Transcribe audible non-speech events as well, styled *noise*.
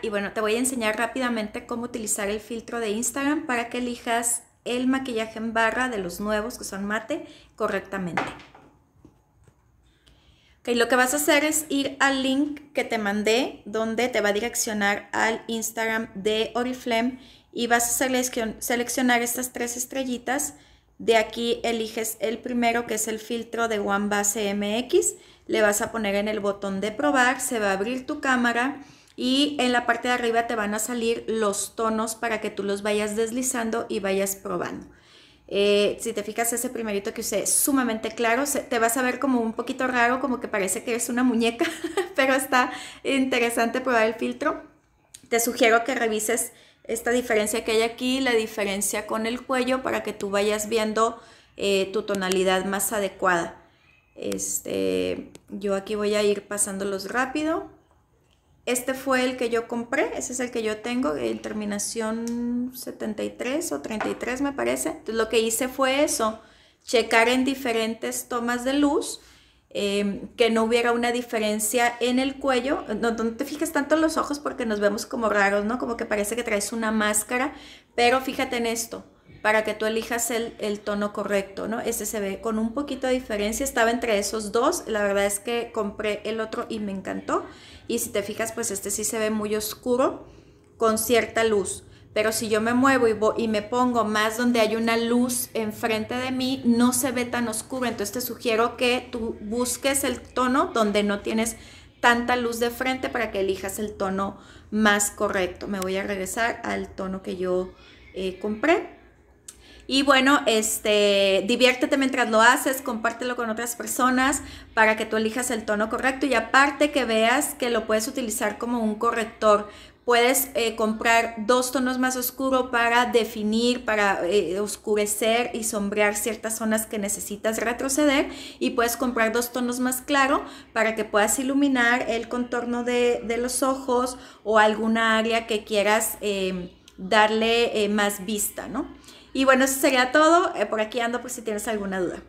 y bueno, te voy a enseñar rápidamente cómo utilizar el filtro de Instagram para que elijas el maquillaje en barra de los nuevos que son mate correctamente. Ok, lo que vas a hacer es ir al link que te mandé donde te va a direccionar al Instagram de Oriflame y vas a seleccionar estas tres estrellitas. De aquí eliges el primero que es el filtro de One Base MX. Le vas a poner en el botón de probar, se va a abrir tu cámara y en la parte de arriba te van a salir los tonos para que tú los vayas deslizando y vayas probando. Eh, si te fijas ese primerito que usé es sumamente claro, te vas a ver como un poquito raro, como que parece que es una muñeca, *laughs* pero está interesante probar el filtro. Te sugiero que revises esta diferencia que hay aquí, la diferencia con el cuello para que tú vayas viendo eh, tu tonalidad más adecuada. Este, yo aquí voy a ir pasándolos rápido. Este fue el que yo compré, ese es el que yo tengo, en terminación 73 o 33 me parece. Entonces lo que hice fue eso, checar en diferentes tomas de luz em, que no hubiera una diferencia en el cuello. No, te fijes tanto en los ojos porque nos vemos como raros, ¿no? Como que parece que traes una máscara, pero fíjate en esto para que tú elijas el, tono correcto, ¿no? este se ve con un poquito de diferencia, estaba entre esos dos, la verdad es que compré el otro y me encantó, y si te fijas, pues este sí se ve muy oscuro con cierta luz, pero si yo me muevo y, y me pongo más donde hay una luz enfrente de mí, no se ve tan oscuro, entonces te sugiero que tú busques el tono donde no tienes tanta luz de frente para que elijas el tono más correcto. Me voy a regresar al tono que yo eh, compré y bueno, este, diviértete mientras lo haces, compártelo con otras personas para que tú elijas el tono correcto y aparte que veas que lo puedes utilizar como un corrector. Puedes eh, comprar dos tonos más oscuros para definir, para eh, oscurecer y sombrear ciertas zonas que necesitas retroceder y puedes comprar dos tonos más claro para que puedas iluminar el contorno de, los ojos o alguna área que quieras... Em, darle eh, más vista, ¿no? Y bueno, eso sería todo. Eh, por aquí ando por si tienes alguna duda.